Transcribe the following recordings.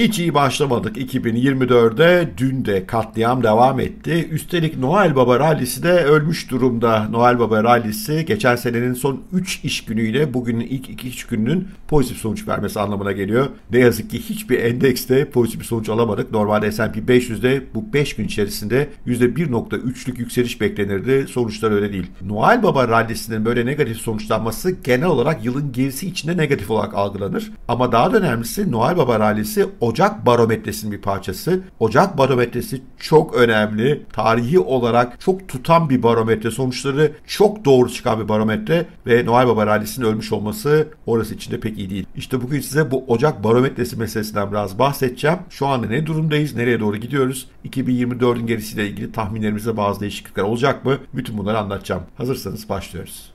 Hiç iyi başlamadık 2024'de. Dün de katliam devam etti. Üstelik Noel Baba rallisi de ölmüş durumda. Noel Baba rallisi geçen senenin son 3 iş günüyle bugünün ilk 2 iş gününün pozitif sonuç vermesi anlamına geliyor. Ne yazık ki hiçbir endekste pozitif bir sonuç alamadık. Normalde S&P 500'de bu 5 gün içerisinde %1.3'lük yükseliş beklenirdi. Sonuçlar öyle değil. Noel Baba rallisinin böyle negatif sonuçlanması genel olarak yılın gerisi içinde negatif olarak algılanır. Ama daha da önemlisi Noel Baba rallisi o Ocak barometresinin bir parçası. Ocak barometresi çok önemli. Tarihi olarak çok tutan bir barometre. Sonuçları çok doğru çıkan bir barometre ve Noel Baba rallisinin ölmüş olması orası için de pek iyi değil. İşte bugün size bu Ocak barometresi meselesinden biraz bahsedeceğim. Şu anda ne durumdayız? Nereye doğru gidiyoruz? 2024'ün gerisiyle ilgili tahminlerimizde bazı değişiklikler olacak mı? Bütün bunları anlatacağım. Hazırsanız başlıyoruz.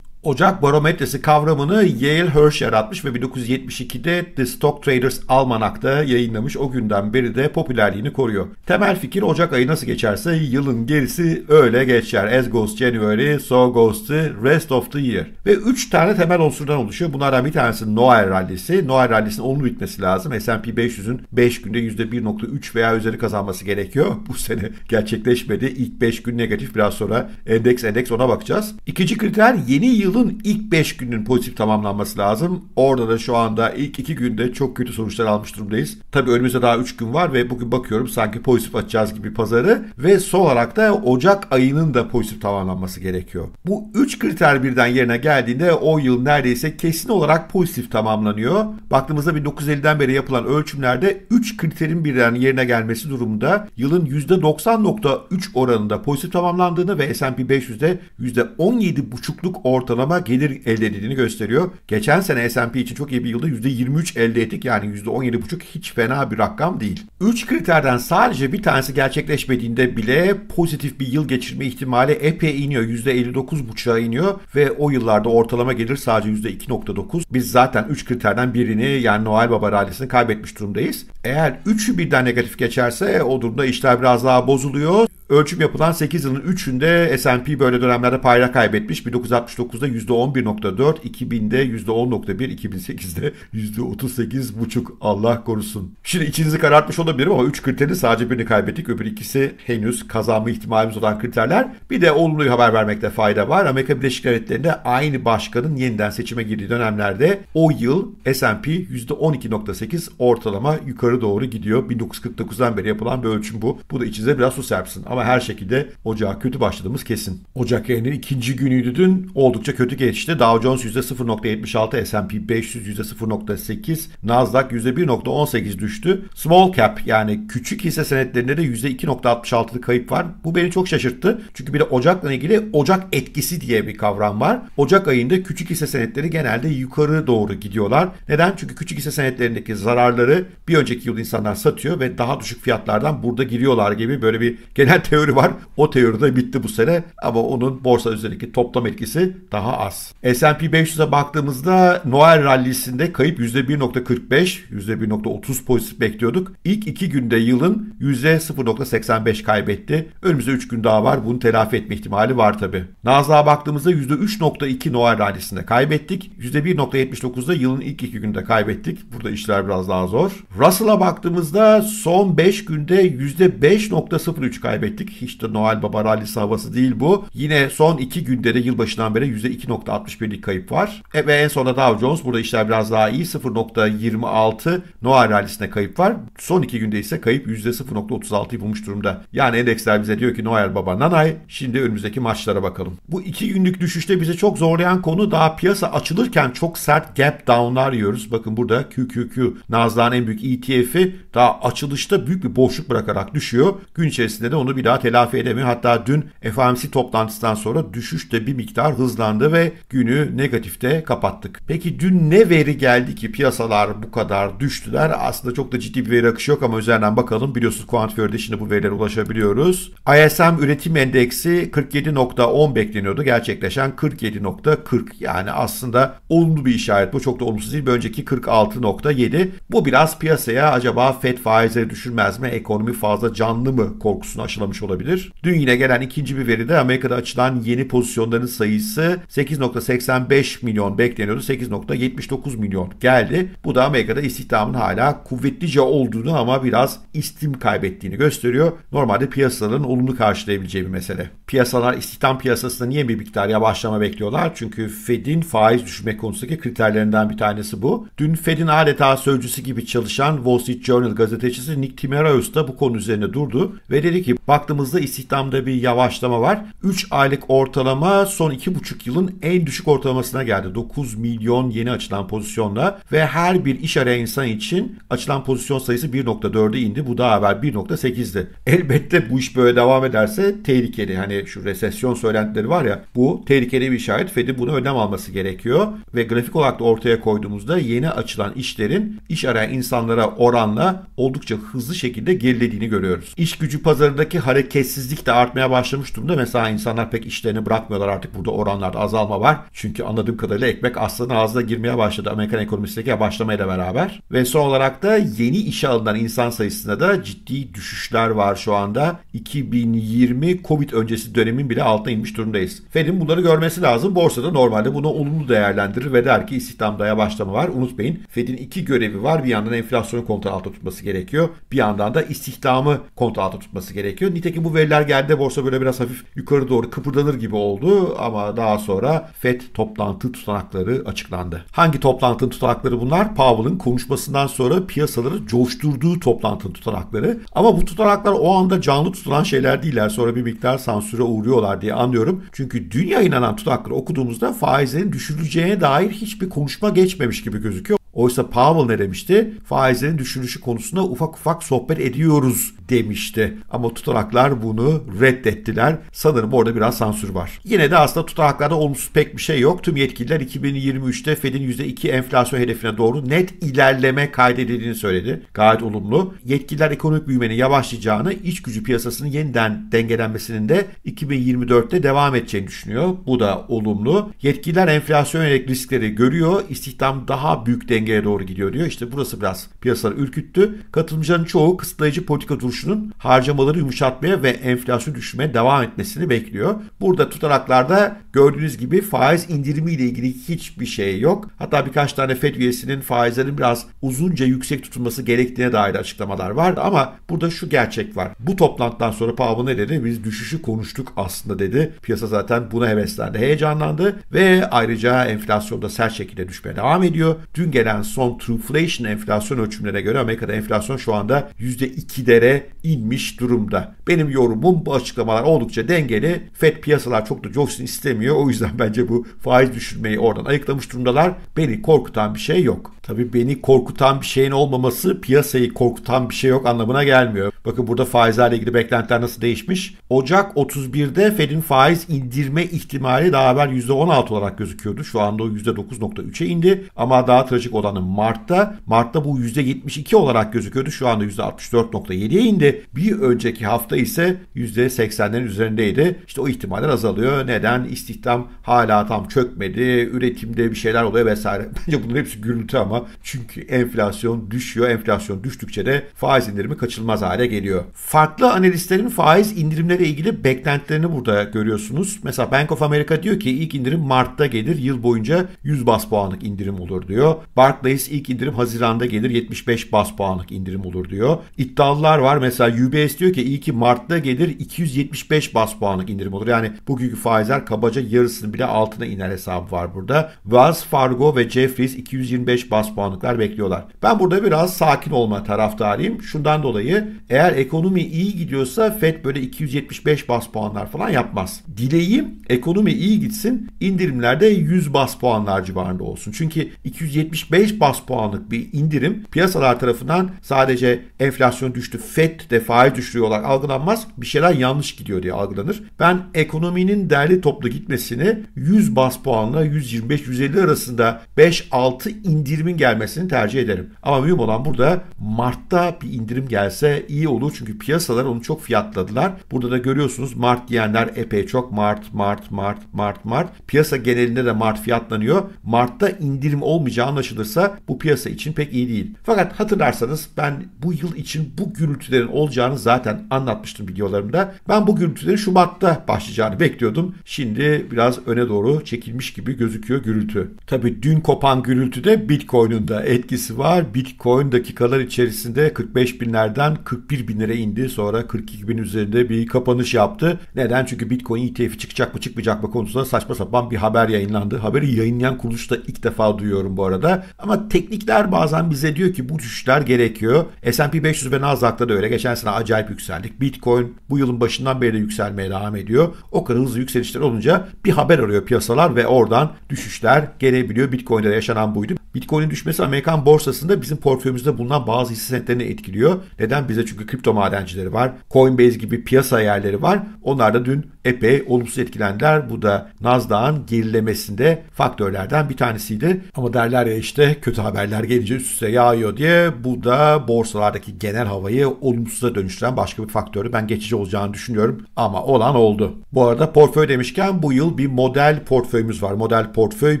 Ocak barometresi kavramını Yale Hirsch yaratmış ve 1972'de The Stock Traders Almanak'ta yayınlamış. O günden beri de popülerliğini koruyor. Temel fikir Ocak ayı nasıl geçerse yılın gerisi öyle geçer. As goes January, so goes the rest of the year. Ve 3 tane temel unsurdan oluşuyor. Bunlardan bir tanesi Noel Rallysi. Noel Rallysinin onun bitmesi lazım. S&P 500'ün 5 günde %1.3 veya üzeri kazanması gerekiyor. Bu sene gerçekleşmedi. İlk 5 gün negatif biraz sonra endeks endeks ona bakacağız. İkinci kriter yeni yıl yılın ilk 5 gününün pozitif tamamlanması lazım. Orada da şu anda ilk 2 günde çok kötü sonuçlar almış durumdayız. Tabii önümüzde daha 3 gün var ve bugün bakıyorum sanki pozitif açacağız gibi pazarı ve son olarak da Ocak ayının da pozitif tamamlanması gerekiyor. Bu 3 kriter birden yerine geldiğinde o yıl neredeyse kesin olarak pozitif tamamlanıyor. Baktığımızda 1950'den beri yapılan ölçümlerde 3 kriterin birden yerine gelmesi durumunda yılın %90.3 oranında pozitif tamamlandığını ve S&P 500'de %17.5'luk ortalama ortalama gelir elde edildiğini gösteriyor. Geçen sene S&P için çok iyi bir yılda %23 elde ettik. Yani %17,5 hiç fena bir rakam değil. 3 kriterden sadece bir tanesi gerçekleşmediğinde bile pozitif bir yıl geçirme ihtimali epey iniyor. %59,5'a iniyor ve o yıllarda ortalama gelir sadece %2,9. Biz zaten 3 kriterden birini yani Noel Baba rallisini kaybetmiş durumdayız. Eğer 3'ü birden negatif geçerse o durumda işler biraz daha bozuluyor. Ölçüm yapılan 8 yılın 3'ünde S&P böyle dönemlerde payda kaybetmiş. 1969'da %11.4, 2000'de %10.1, 2008'de %38.5 Allah korusun. Şimdi içinizi karartmış olabilirim ama 3 kriteri sadece birini kaybettik. Öbür ikisi henüz kazanma ihtimalimiz olan kriterler. Bir de olumlu haber vermekte fayda var. Amerika Birleşik Devletleri'nde aynı başkanın yeniden seçime girdiği dönemlerde o yıl S&P %12.8 ortalama yukarı doğru gidiyor. 1949'dan beri yapılan bir ölçüm bu. Bu da içinize biraz su serpsin. Ama her şekilde ocağa kötü başladığımız kesin. Ocak ayının ikinci günüydü dün. Oldukça kötü geçti. Dow Jones %0.76, S&P 500 %0.8, Nasdaq %1.18 düştü. Small cap yani küçük hisse senetlerinde de %2.66'lık kayıp var. Bu beni çok şaşırttı. Çünkü bir de Ocak'la ilgili Ocak etkisi diye bir kavram var. Ocak ayında küçük hisse senetleri genelde yukarı doğru gidiyorlar. Neden? Çünkü küçük hisse senetlerindeki zararları bir önceki yıl insanlar satıyor ve daha düşük fiyatlardan burada giriyorlar gibi böyle bir genel teori var. O teori de bitti bu sene ama onun borsa üzerindeki toplam etkisi daha az. S&P 500'e baktığımızda Noel rallisinde kayıp %1.45, %1.30 pozitif bekliyorduk. İlk iki günde yılın %0.85 kaybetti. Önümüzde 3 gün daha var. Bunu telafi etme ihtimali var tabi. Nasdaq'a baktığımızda %3.2 Noel rallisinde kaybettik. %1.79'da yılın ilk iki günde kaybettik. Burada işler biraz daha zor. Russell'a baktığımızda son 5 günde %5.03 kaybettik ettik. Hiç de Noel Baba rallisi havası değil bu. Yine son 2 günde de yılbaşından beri %2.61'lik kayıp var. E, ve en sonunda Dow Jones burada işler biraz daha iyi. 0.26 Noel rallisine kayıp var. Son 2 günde ise kayıp %0.36'yı bulmuş durumda. Yani endeksler bize diyor ki Noel Baba nanay şimdi önümüzdeki maçlara bakalım. Bu 2 günlük düşüşte bize çok zorlayan konu daha piyasa açılırken çok sert gap down'lar yiyoruz. Bakın burada QQQ Nasdaq'ın en büyük ETF'i daha açılışta büyük bir boşluk bırakarak düşüyor. Gün içerisinde de onu bir daha telafi edemiyor. Hatta dün FOMC toplantısından sonra düşüş de bir miktar hızlandı ve günü negatifte kapattık. Peki dün ne veri geldi ki piyasalar bu kadar düştüler? Aslında çok da ciddi bir veri akışı yok ama üzerinden bakalım. Biliyorsunuz Kuantifiör'de şimdi bu verilere ulaşabiliyoruz. ISM üretim endeksi 47.10 bekleniyordu. Gerçekleşen 47.40 yani aslında olumlu bir işaret bu. Çok da olumsuz değil. Bir önceki 46.7. Bu biraz piyasaya acaba FED faizleri düşürmez mi? Ekonomi fazla canlı mı korkusunu aşılamış olmuş olabilir. Dün yine gelen ikinci bir veride Amerika'da açılan yeni pozisyonların sayısı 8.85 milyon bekleniyordu. 8.79 milyon geldi. Bu da Amerika'da istihdamın hala kuvvetlice olduğunu ama biraz istim kaybettiğini gösteriyor. Normalde piyasaların olumlu karşılayabileceği bir mesele. Piyasalar istihdam piyasasında niye bir miktar yavaşlama bekliyorlar? Çünkü Fed'in faiz düşürme konusundaki kriterlerinden bir tanesi bu. Dün Fed'in adeta sözcüsü gibi çalışan Wall Street Journal gazetecisi Nick Timiraos da bu konu üzerine durdu ve dedi ki bak baktığımızda istihdamda bir yavaşlama var. 3 aylık ortalama son 2,5 yılın en düşük ortalamasına geldi. 9 milyon yeni açılan pozisyonla ve her bir iş arayan insan için açılan pozisyon sayısı 1.4'e indi. Bu daha evvel 1.8'di. Elbette bu iş böyle devam ederse tehlikeli. Hani şu resesyon söylentileri var ya bu tehlikeli bir işaret. Fedi bunu önlem alması gerekiyor ve grafik olarak da ortaya koyduğumuzda yeni açılan işlerin iş arayan insanlara oranla oldukça hızlı şekilde gerilediğini görüyoruz. İş gücü pazarındaki hareketsizlik de artmaya başlamış durumda. Mesela insanlar pek işlerini bırakmıyorlar artık burada oranlarda azalma var. Çünkü anladığım kadarıyla ekmek aslında ağzına girmeye başladı Amerikan ekonomisindeki yavaşlamayla beraber. Ve son olarak da yeni işe alınan insan sayısında da ciddi düşüşler var şu anda. 2020 Covid öncesi dönemin bile altına inmiş durumdayız. Fed'in bunları görmesi lazım. Borsada normalde bunu olumlu değerlendirir ve der ki istihdamda yavaşlama var. Unutmayın Fed'in iki görevi var. Bir yandan enflasyonu kontrol altında tutması gerekiyor. Bir yandan da istihdamı kontrol altında tutması gerekiyor. Nitekim bu veriler geldi. Borsa böyle biraz hafif yukarı doğru kıpırdanır gibi oldu ama daha sonra FED toplantı tutanakları açıklandı. Hangi toplantının tutanakları bunlar? Powell'ın konuşmasından sonra piyasaları coşturduğu toplantının tutanakları. Ama bu tutanaklar o anda canlı tutulan şeyler değiller. Sonra bir miktar sansüre uğruyorlar diye anlıyorum. Çünkü dün yayınlanan tutanakları okuduğumuzda faizlerin düşürüleceğine dair hiçbir konuşma geçmemiş gibi gözüküyor. Oysa Powell ne demişti? Faizlerin düşürüşü konusunda ufak ufak sohbet ediyoruz demişti. Ama tutanaklar bunu reddettiler. Sanırım orada biraz sansür var. Yine de aslında tutanaklarda olumsuz pek bir şey yok. Tüm yetkililer 2023'te Fed'in %2 enflasyon hedefine doğru net ilerleme kaydedildiğini söyledi. Gayet olumlu. Yetkililer ekonomik büyümenin yavaşlayacağını, iç gücü piyasasının yeniden dengelenmesinin de 2024'te devam edeceğini düşünüyor. Bu da olumlu. Yetkililer enflasyon yönelik riskleri görüyor. İstihdam daha büyük denge dengeye doğru gidiyor diyor. İşte burası biraz piyasaları ürküttü. Katılımcıların çoğu kısıtlayıcı politika duruşunun harcamaları yumuşatmaya ve enflasyon düşmeye devam etmesini bekliyor. Burada tutanaklarda gördüğünüz gibi faiz indirimiyle ilgili hiçbir şey yok. Hatta birkaç tane FED üyesinin faizlerin biraz uzunca yüksek tutulması gerektiğine dair açıklamalar vardı. Ama burada şu gerçek var. Bu toplantıdan sonra Powell ne dedi? Biz düşüşü konuştuk aslında dedi. Piyasa zaten buna heveslendi, heyecanlandı ve ayrıca enflasyonda sert şekilde düşmeye devam ediyor. Dün gelen yani son trueflation enflasyon ölçümlerine göre Amerika'da enflasyon şu anda %2'lere inmiş durumda. Benim yorumum bu açıklamalar oldukça dengeli. Fed piyasalar çok da coşsun istemiyor. O yüzden bence bu faiz düşürmeyi oradan ayıklamış durumdalar. Beni korkutan bir şey yok. Tabii beni korkutan bir şeyin olmaması piyasayı korkutan bir şey yok anlamına gelmiyor. Bakın burada faizlerle ilgili beklentiler nasıl değişmiş. Ocak 31'de Fed'in faiz indirme ihtimali daha evvel %16 olarak gözüküyordu. Şu anda o %9.3'e indi. Ama daha trajik olanı Mart'ta. Mart'ta bu %72 olarak gözüküyordu. Şu anda %64.7'ye indi. Bir önceki hafta ise %80'lerin üzerindeydi. İşte o ihtimaller azalıyor. Neden? İstihdam hala tam çökmedi. Üretimde bir şeyler oluyor vesaire. Bence bunların hepsi gürültü ama. Çünkü enflasyon düşüyor. Enflasyon düştükçe de faiz indirimi kaçınılmaz hale geliyor geliyor. Farklı analistlerin faiz indirimlere ilgili beklentilerini burada görüyorsunuz. Mesela Bank of America diyor ki ilk indirim Mart'ta gelir. Yıl boyunca 100 bas puanlık indirim olur diyor. Barclays ilk indirim Haziran'da gelir. 75 bas puanlık indirim olur diyor. İddialılar var. Mesela UBS diyor ki iyi ki Mart'ta gelir 275 bas puanlık indirim olur. Yani bugünkü faizler kabaca yarısını bile altına iner hesabı var burada. Wells Fargo ve Jefferies 225 bas puanlıklar bekliyorlar. Ben burada biraz sakin olma taraftarıyım. Şundan dolayı eğer eğer ekonomi iyi gidiyorsa FED böyle 275 bas puanlar falan yapmaz. Dileğim ekonomi iyi gitsin indirimlerde 100 bas puanlar civarında olsun. Çünkü 275 bas puanlık bir indirim piyasalar tarafından sadece enflasyon düştü, FED de faiz düştü olarak algılanmaz. Bir şeyler yanlış gidiyor diye algılanır. Ben ekonominin derli toplu gitmesini 100 bas puanla 125-150 arasında 5-6 indirimin gelmesini tercih ederim. Ama mühim olan burada Mart'ta bir indirim gelse iyi olur oldu. Çünkü piyasalar onu çok fiyatladılar. Burada da görüyorsunuz Mart diyenler epey çok Mart, Mart, Mart, Mart, Mart. Piyasa genelinde de Mart fiyatlanıyor. Mart'ta indirim olmayacağı anlaşılırsa bu piyasa için pek iyi değil. Fakat hatırlarsanız ben bu yıl için bu gürültülerin olacağını zaten anlatmıştım videolarımda. Ben bu gürültülerin Şubat'ta başlayacağını bekliyordum. Şimdi biraz öne doğru çekilmiş gibi gözüküyor gürültü. Tabi dün kopan gürültüde Bitcoin'un da etkisi var. Bitcoin dakikalar içerisinde 45 binlerden 41 41 bin lira indi. Sonra 42 bin üzerinde bir kapanış yaptı. Neden? Çünkü Bitcoin ETF çıkacak mı çıkmayacak mı konusunda saçma sapan bir haber yayınlandı. Haberi yayınlayan kuruluş da ilk defa duyuyorum bu arada. Ama teknikler bazen bize diyor ki bu düşüşler gerekiyor. S&P 500 ve Nasdaq'ta da öyle. Geçen sene acayip yükseldik. Bitcoin bu yılın başından beri de yükselmeye devam ediyor. O kadar hızlı yükselişler olunca bir haber arıyor piyasalar ve oradan düşüşler gelebiliyor. Bitcoin'de de yaşanan buydu. Bitcoin'in düşmesi Amerikan borsasında bizim portföyümüzde bulunan bazı hisse senetlerini etkiliyor. Neden? Bize çünkü kripto madencileri var. Coinbase gibi piyasa yerleri var. Onlar da dün epey olumsuz etkilendiler. Bu da Nasdaq'ın gerilemesinde faktörlerden bir tanesiydi. Ama derler ya işte kötü haberler gelince üst üste yağıyor diye bu da borsalardaki genel havayı olumsuza dönüştüren başka bir faktörü ben geçici olacağını düşünüyorum ama olan oldu. Bu arada portföy demişken bu yıl bir model portföyümüz var. Model portföy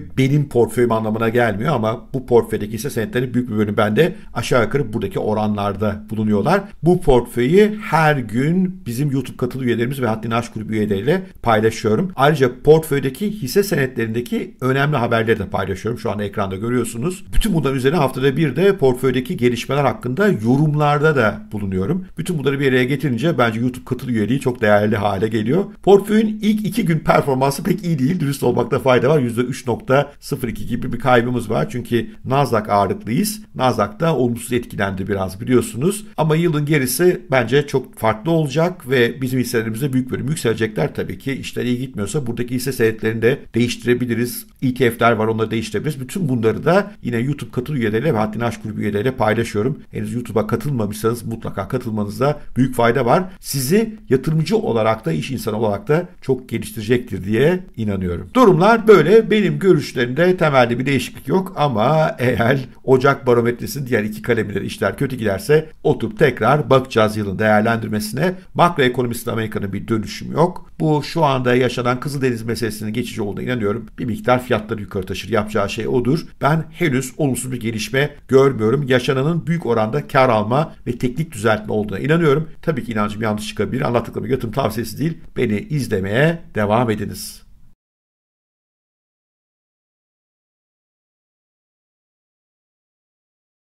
benim portföyüm anlamına gelmiyor ama bu portföydeki ise senetlerin büyük bir bölümü bende aşağı yukarı buradaki oranlarda bulunuyorlar. Bu bu portföyü her gün bizim YouTube katıl üyelerimiz ve Haddini Aşk Kulübü üyeleriyle paylaşıyorum. Ayrıca portföydeki hisse senetlerindeki önemli haberleri de paylaşıyorum. Şu an ekranda görüyorsunuz. Bütün bunların üzerine haftada bir de portföydeki gelişmeler hakkında yorumlarda da bulunuyorum. Bütün bunları bir araya getirince bence YouTube katıl üyeliği çok değerli hale geliyor. Portföyün ilk iki gün performansı pek iyi değil. Dürüst olmakta fayda var. %3.02 gibi bir kaybımız var. Çünkü Nasdaq ağırlıklıyız. Nasdaq da olumsuz etkilendi biraz biliyorsunuz. Ama yılın geri getirisi bence çok farklı olacak ve bizim hisselerimize büyük bölüm yükselecekler tabii ki. İşler iyi gitmiyorsa buradaki hisse senetlerini de değiştirebiliriz. ETF'ler var onları değiştirebiliriz. Bütün bunları da yine YouTube katıl üyeleriyle ve Haddini Aşk grubu üyeleriyle paylaşıyorum. Henüz YouTube'a katılmamışsanız mutlaka katılmanızda büyük fayda var. Sizi yatırımcı olarak da iş insanı olarak da çok geliştirecektir diye inanıyorum. Durumlar böyle. Benim görüşlerimde temelde bir değişiklik yok ama eğer Ocak barometresinin diğer iki kalemleri işler kötü giderse oturup tekrar bakacağız yılın değerlendirmesine. Makroekonomist Amerika'nın bir dönüşüm yok. Bu şu anda yaşanan Kızıldeniz meselesinin geçici olduğuna inanıyorum. Bir miktar fiyatları yukarı taşır. Yapacağı şey odur. Ben henüz olumsuz bir gelişme görmüyorum. Yaşananın büyük oranda kar alma ve teknik düzeltme olduğuna inanıyorum. Tabii ki inancım yanlış çıkabilir. Anlattıklarım yatırım tavsiyesi değil. Beni izlemeye devam ediniz.